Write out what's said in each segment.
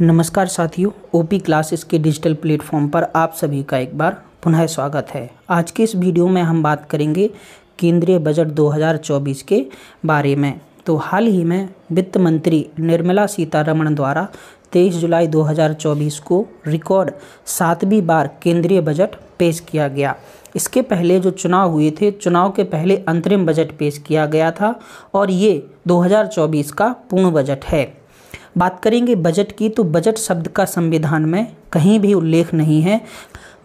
नमस्कार साथियों OP classes के डिजिटल प्लेटफॉर्म पर आप सभी का एक बार पुनः स्वागत है आज के इस वीडियो में हम बात करेंगे केंद्रीय बजट 2024 के बारे में तो हाल ही में वित्त मंत्री निर्मला सीतारमण द्वारा 23 जुलाई 2024 को रिकॉर्ड सातवीं बार केंद्रीय बजट पेश किया गया इसके पहले जो चुनाव हुए थे चुनाव के पहले अंतरिम बजट पेश किया गया था और ये 2024 का पूर्ण बजट है बात करेंगे बजट की तो बजट शब्द का संविधान में कहीं भी उल्लेख नहीं है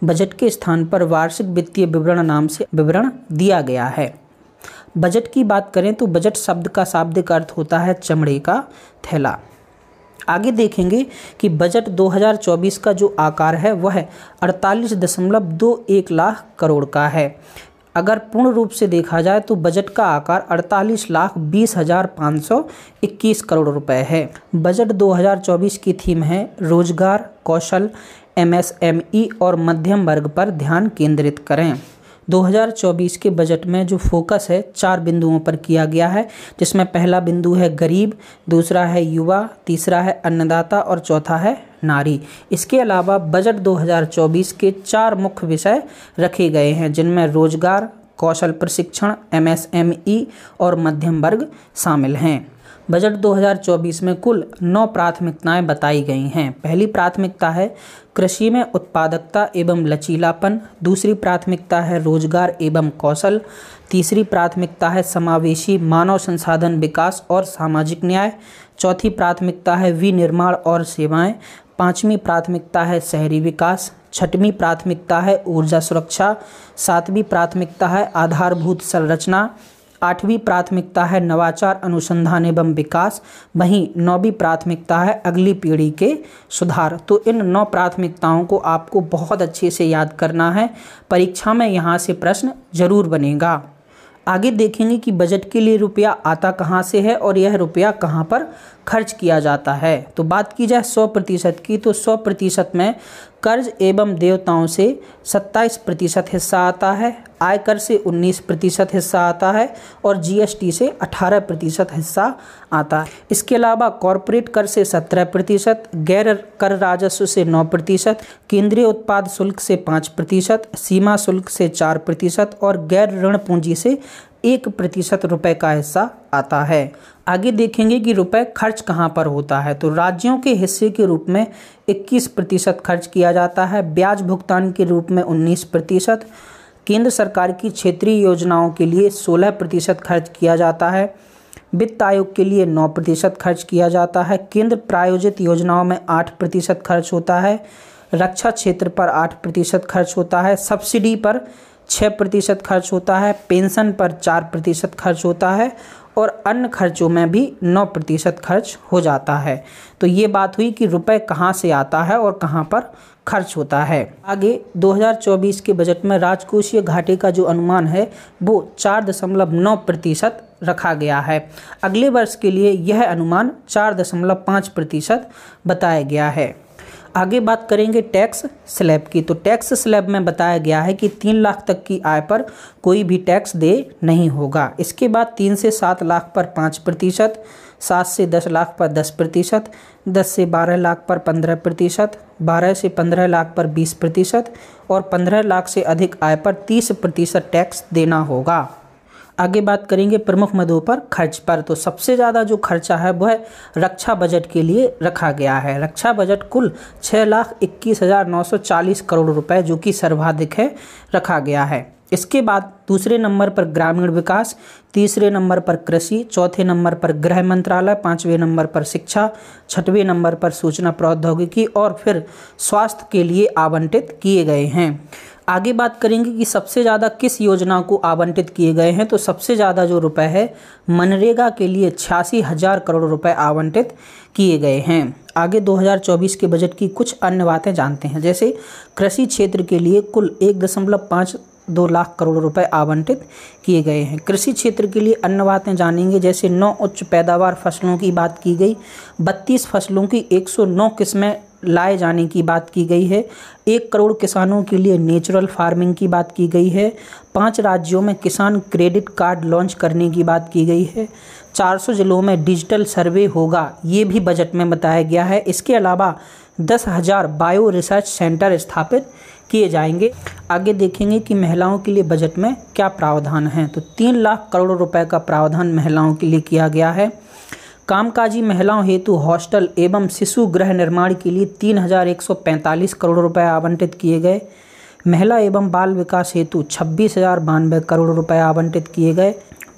बजट के स्थान पर वार्षिक वित्तीय विवरण नाम से विवरण दिया गया है बजट की बात करें तो बजट शब्द का शाब्दिक अर्थ होता है चमड़े का थैला आगे देखेंगे कि बजट 2024 का जो आकार है वह अड़तालीस दशमलव दो एक लाख करोड़ का है अगर पूर्ण रूप से देखा जाए तो बजट का आकार अड़तालीस लाख बीस हज़ार पाँच सौ इक्कीस करोड़ रुपए है बजट 2024 की थीम है रोजगार कौशल एमएसएमई और मध्यम वर्ग पर ध्यान केंद्रित करें 2024 के बजट में जो फोकस है चार बिंदुओं पर किया गया है जिसमें पहला बिंदु है गरीब दूसरा है युवा तीसरा है अन्नदाता और चौथा है नारी इसके अलावा बजट 2024 के चार मुख्य विषय रखे गए हैं जिनमें रोजगार कौशल प्रशिक्षण एमएसएमई और मध्यम वर्ग शामिल हैं बजट 2024 में कुल नौ प्राथमिकताएं बताई गई हैं पहली प्राथमिकता है कृषि में उत्पादकता एवं लचीलापन दूसरी प्राथमिकता है रोजगार एवं कौशल तीसरी प्राथमिकता है समावेशी मानव संसाधन विकास और सामाजिक न्याय चौथी प्राथमिकता है विनिर्माण और सेवाएं पाँचवीं प्राथमिकता है शहरी विकास छठवीं प्राथमिकता है ऊर्जा सुरक्षा सातवीं प्राथमिकता है आधारभूत संरचना आठवीं प्राथमिकता है नवाचार अनुसंधान एवं विकास वहीं नौवीं प्राथमिकता है अगली पीढ़ी के सुधार तो इन नौ प्राथमिकताओं को आपको बहुत अच्छे से याद करना है परीक्षा में यहाँ से प्रश्न जरूर बनेगा आगे देखेंगे कि बजट के लिए रुपया आता कहाँ से है और यह रुपया कहाँ पर खर्च किया जाता है तो बात की जाए सौ प्रतिशत की तो सौ प्रतिशत में कर्ज एवं देवताओं से 27 प्रतिशत हिस्सा आता है आयकर से 19 प्रतिशत हिस्सा आता है और जीएसटी से 18 प्रतिशत हिस्सा आता है इसके अलावा कॉरपोरेट कर से 17 प्रतिशत गैर कर राजस्व से 9 प्रतिशत केंद्रीय उत्पाद शुल्क से 5 प्रतिशत सीमा शुल्क से 4 प्रतिशत और गैर ऋण पूंजी से एक प्रतिशत रुपये का हिस्सा आता है आगे देखेंगे कि रुपए खर्च कहाँ पर होता है तो राज्यों के हिस्से के रूप में 21 प्रतिशत खर्च किया जाता है ब्याज भुगतान के रूप में 19 प्रतिशत केंद्र सरकार की क्षेत्रीय योजनाओं के लिए 16 प्रतिशत खर्च किया जाता है वित्त आयोग के लिए 9 प्रतिशत खर्च किया जाता है केंद्र प्रायोजित योजनाओं में 8 प्रतिशत खर्च होता है रक्षा क्षेत्र पर 8 प्रतिशत खर्च होता है सब्सिडी पर छः प्रतिशत खर्च होता है पेंशन पर चार प्रतिशत खर्च होता है और अन्य खर्चों में भी नौ प्रतिशत खर्च हो जाता है तो ये बात हुई कि रुपए कहाँ से आता है और कहाँ पर खर्च होता है आगे 2024 के बजट में राजकोषीय घाटे का जो अनुमान है वो चार दशमलव नौ प्रतिशत रखा गया है अगले वर्ष के लिए यह अनुमान चार दशमलव पाँच प्रतिशत बताया गया है आगे बात करेंगे टैक्स स्लैब की तो टैक्स स्लैब में बताया गया है कि तीन लाख तक की आय पर कोई भी टैक्स दे नहीं होगा इसके बाद तीन से सात लाख पर पाँच प्रतिशत सात से दस लाख पर दस प्रतिशत दस से बारह लाख पर पंद्रह प्रतिशत बारह से पंद्रह लाख पर बीस प्रतिशत और पंद्रह लाख से अधिक आय पर तीस प्रतिशत टैक्स देना होगा आगे बात करेंगे प्रमुख मदों पर खर्च पर तो सबसे ज़्यादा जो खर्चा है वह रक्षा बजट के लिए रखा गया है रक्षा बजट कुल छः लाख इक्कीस हज़ार नौ सौ चालीस करोड़ रुपए जो कि सर्वाधिक है रखा गया है इसके बाद दूसरे नंबर पर ग्रामीण विकास तीसरे नंबर पर कृषि चौथे नंबर पर गृह मंत्रालय पाँचवें नंबर पर शिक्षा छठवें नंबर पर सूचना प्रौद्योगिकी और फिर स्वास्थ्य के लिए आवंटित किए गए हैं आगे बात करेंगे कि सबसे ज़्यादा किस योजना को आवंटित किए गए हैं तो सबसे ज़्यादा जो रुपए है मनरेगा के लिए छियासी हज़ार करोड़ रुपए आवंटित किए गए हैं आगे 2024 के बजट की कुछ अन्य बातें जानते हैं जैसे कृषि क्षेत्र के लिए कुल एक दशमलव पाँच दो लाख करोड़ रुपए आवंटित किए गए हैं कृषि क्षेत्र के लिए अन्य बातें जानेंगे जैसे नौ उच्च पैदावार फसलों की बात की गई बत्तीस फसलों की नौ किस्में लाए जाने की बात की गई है एक करोड़ किसानों के लिए नेचुरल फार्मिंग की बात की गई है पाँच राज्यों में किसान क्रेडिट कार्ड लॉन्च करने की बात की गई है 400 ज़िलों में डिजिटल सर्वे होगा ये भी बजट में बताया गया है इसके अलावा दस हज़ार बायो रिसर्च सेंटर स्थापित किए जाएंगे आगे देखेंगे कि महिलाओं के लिए बजट में क्या प्रावधान है तो तीन लाख करोड़ रुपए का प्रावधान महिलाओं के लिए किया गया है कामकाजी महिलाओं हेतु हॉस्टल एवं शिशु गृह निर्माण के लिए 3,145 करोड़ रुपए आवंटित किए गए महिला एवं बाल विकास हेतु छब्बीस हज़ार बानवे करोड़ रुपए आवंटित किए गए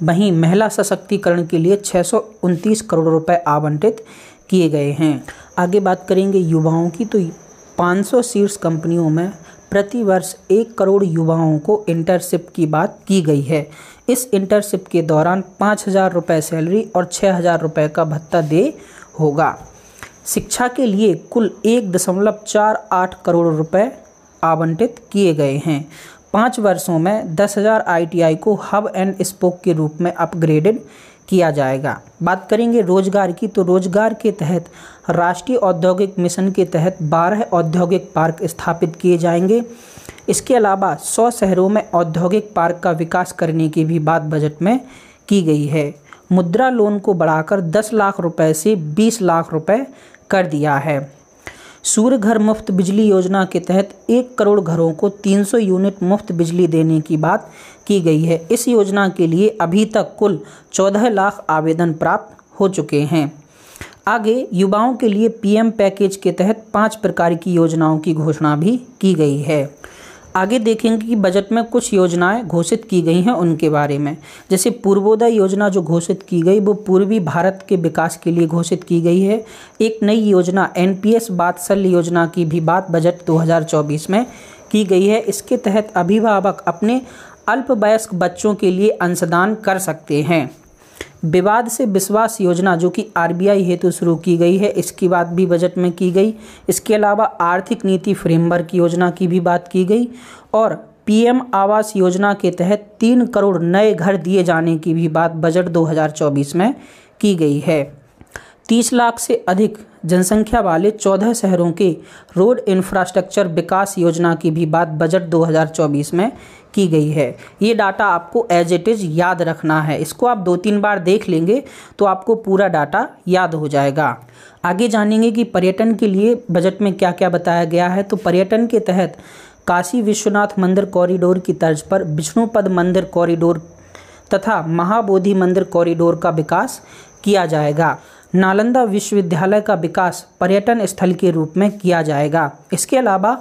वहीं महिला सशक्तिकरण के लिए छः करोड़ रुपए आवंटित किए गए हैं आगे बात करेंगे युवाओं की तो 500 शीर्ष कंपनियों में प्रतिवर्ष एक करोड़ युवाओं को इंटर्नशिप की बात की गई है इस इंटर्नशिप के दौरान पाँच हज़ार रुपये सैलरी और छः हज़ार रुपये का भत्ता दे होगा शिक्षा के लिए कुल एक दशमलव चार आठ करोड़ रुपए आवंटित किए गए हैं पाँच वर्षों में दस हज़ार आई को हब एंड स्पोक के रूप में अपग्रेडेड किया जाएगा बात करेंगे रोजगार की तो रोजगार के तहत राष्ट्रीय औद्योगिक मिशन के तहत 12 औद्योगिक पार्क स्थापित किए जाएंगे इसके अलावा 100 शहरों में औद्योगिक पार्क का विकास करने की भी बात बजट में की गई है मुद्रा लोन को बढ़ाकर 10 लाख रुपए से 20 लाख रुपए कर दिया है सूर्य घर मुफ्त बिजली योजना के तहत एक करोड़ घरों को 300 यूनिट मुफ्त बिजली देने की बात की गई है इस योजना के लिए अभी तक कुल 14 लाख आवेदन प्राप्त हो चुके हैं आगे युवाओं के लिए पीएम पैकेज के तहत पांच प्रकार की योजनाओं की घोषणा भी की गई है आगे देखेंगे कि बजट में कुछ योजनाएं घोषित की गई हैं उनके बारे में जैसे पूर्वोदय योजना जो घोषित की गई वो पूर्वी भारत के विकास के लिए घोषित की गई है एक नई योजना एन पी एस बात्सल्य योजना की भी बात बजट 2024 में की गई है इसके तहत अभिभावक अपने अल्पवयस्क बच्चों के लिए अंशदान कर सकते हैं विवाद से विश्वास योजना जो कि आरबीआई हेतु शुरू की गई है इसकी बात भी बजट में की गई इसके अलावा आर्थिक नीति फ्रेमवर्क योजना की भी बात की गई और पीएम आवास योजना के तहत तीन करोड़ नए घर दिए जाने की भी बात बजट 2024 में की गई है तीस लाख से अधिक जनसंख्या वाले चौदह शहरों के रोड इंफ्रास्ट्रक्चर विकास योजना की भी बात बजट 2024 में की गई है ये डाटा आपको एज इट इज़ याद रखना है इसको आप दो तीन बार देख लेंगे तो आपको पूरा डाटा याद हो जाएगा आगे जानेंगे कि पर्यटन के लिए बजट में क्या क्या बताया गया है तो पर्यटन के तहत काशी विश्वनाथ मंदिर कॉरिडोर की तर्ज पर विष्णुपद मंदिर कॉरिडोर तथा महाबोधि मंदिर कॉरिडोर का विकास किया जाएगा नालंदा विश्वविद्यालय का विकास पर्यटन स्थल के रूप में किया जाएगा इसके अलावा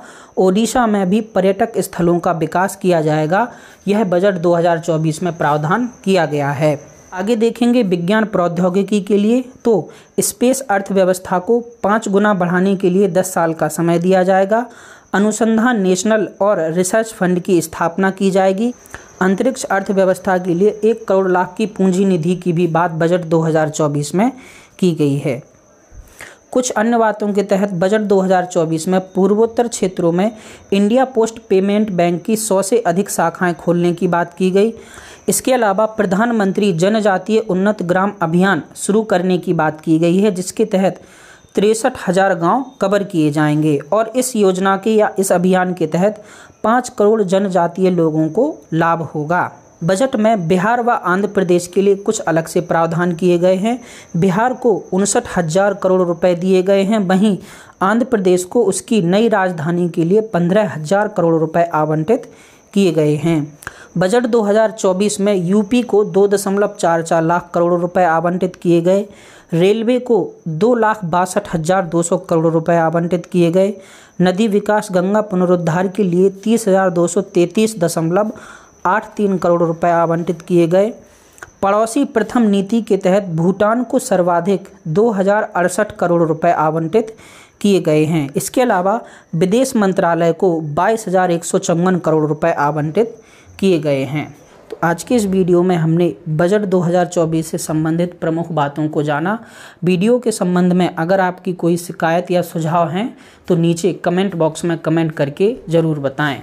ओडिशा में भी पर्यटक स्थलों का विकास किया जाएगा यह बजट 2024 में प्रावधान किया गया है आगे देखेंगे विज्ञान प्रौद्योगिकी के लिए तो स्पेस अर्थव्यवस्था को पाँच गुना बढ़ाने के लिए दस साल का समय दिया जाएगा अनुसंधान नेशनल और रिसर्च फंड की स्थापना की जाएगी अंतरिक्ष अर्थव्यवस्था के लिए एक करोड़ लाख की पूंजी निधि की भी बात बजट 2024 में की गई है कुछ अन्य बातों के तहत बजट 2024 में पूर्वोत्तर क्षेत्रों में इंडिया पोस्ट पेमेंट बैंक की 100 से अधिक शाखाएं खोलने की बात की गई इसके अलावा प्रधानमंत्री जनजातीय उन्नत ग्राम अभियान शुरू करने की बात की गई है जिसके तहत तिरसठ हजार गाँव कवर किए जाएंगे और इस योजना के या इस अभियान के तहत पाँच करोड़ जनजातीय लोगों को लाभ होगा बजट में बिहार व आंध्र प्रदेश के लिए कुछ अलग से प्रावधान किए गए हैं बिहार को उनसठ हज़ार करोड़ रुपए दिए गए हैं वहीं आंध्र प्रदेश को उसकी नई राजधानी के लिए पंद्रह हज़ार करोड़ रुपए आवंटित किए गए हैं बजट 2024 में यूपी को दो दशमलव चार चार लाख करोड़ रुपए आवंटित किए गए रेलवे को दो लाख बासठ हज़ार दो सौ करोड़ रुपए आवंटित किए गए नदी विकास गंगा पुनरुद्धार के लिए तीस हज़ार दो सौ तैंतीस दशमलव आठ तीन करोड़ रुपए आवंटित किए गए पड़ोसी प्रथम नीति के तहत भूटान को सर्वाधिक दो करोड़ रुपए आवंटित किए गए हैं इसके अलावा विदेश मंत्रालय को बाईस करोड़ रुपए आवंटित किए गए हैं तो आज के इस वीडियो में हमने बजट 2024 से संबंधित प्रमुख बातों को जाना वीडियो के संबंध में अगर आपकी कोई शिकायत या सुझाव हैं तो नीचे कमेंट बॉक्स में कमेंट करके ज़रूर बताएं